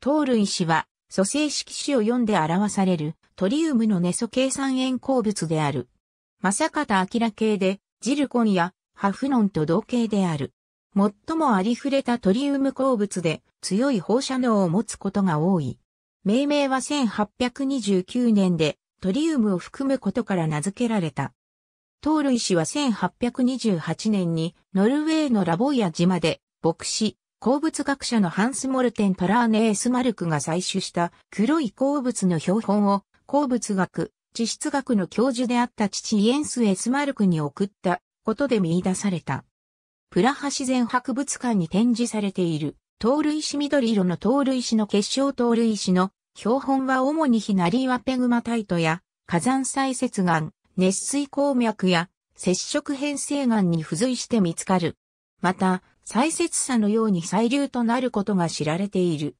トール類氏は、蘇生式子を読んで表される、トリウムのネソ計算塩鉱物である。正方明系で、ジルコンやハフノンと同系である。最もありふれたトリウム鉱物で強い放射能を持つことが多い。命名は1829年でトリウムを含むことから名付けられた。トールイ氏は1828年にノルウェーのラボイア島で牧師、鉱物学者のハンス・モルテン・トラーネースマルクが採取した黒い鉱物の標本を鉱物学、地質学の教授であった父イエンス・エスマルクに送ったことで見出された。プラハ自然博物館に展示されている、糖類石緑色の糖類石の結晶糖類石の標本は主にヒナリーワペグマタイトや火山砕石岩、熱水鉱脈や接触変成岩に付随して見つかる。また、最節差のように細流となることが知られている。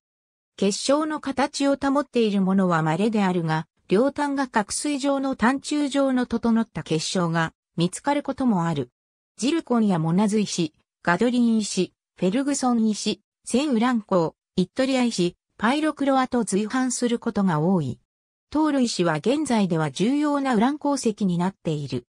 結晶の形を保っているものは稀であるが、両端が角水状の単柱状の整った結晶が見つかることもある。ジルコンやモナズ石、ガドリン石、フェルグソン石、センウラン鉱、イットリア石、パイロクロアと随伴することが多い。トール石は現在では重要なウラン鉱石になっている。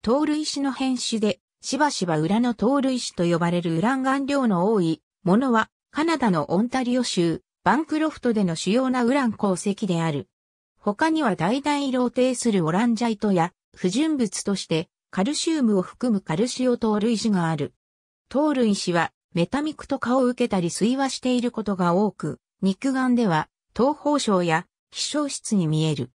トール石の変種でしばしば裏の盗塁種と呼ばれるウラン顔料量の多いものは、カナダのオンタリオ州、バンクロフトでの主要なウラン鉱石である。他には大々を呈するオランジャイトや、不純物として、カルシウムを含むカルシオ糖類種がある。糖類種は、メタミクと化を受けたり水和していることが多く、肉眼では、東方症や、飛翔質に見える。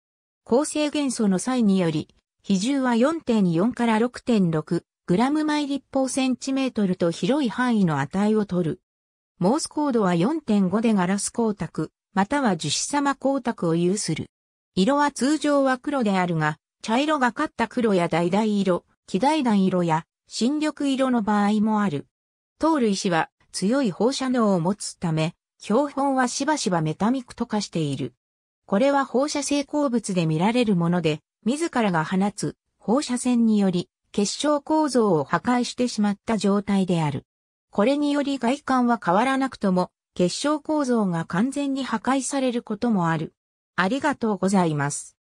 構成元素の際により、比重は4.4から6.6、グラム毎立方センチメートルと広い範囲の値を取る。モースコードは4.5でガラス光沢、または樹脂様光沢を有する。色は通常は黒であるが、茶色がかった黒や橙色、木橙色や新緑色の場合もある。糖類子は強い放射能を持つため、標本はしばしばメタミクと化している。これは放射性鉱物で見られるもので、自らが放つ放射線により結晶構造を破壊してしまった状態である。これにより外観は変わらなくとも、結晶構造が完全に破壊されることもある。ありがとうございます。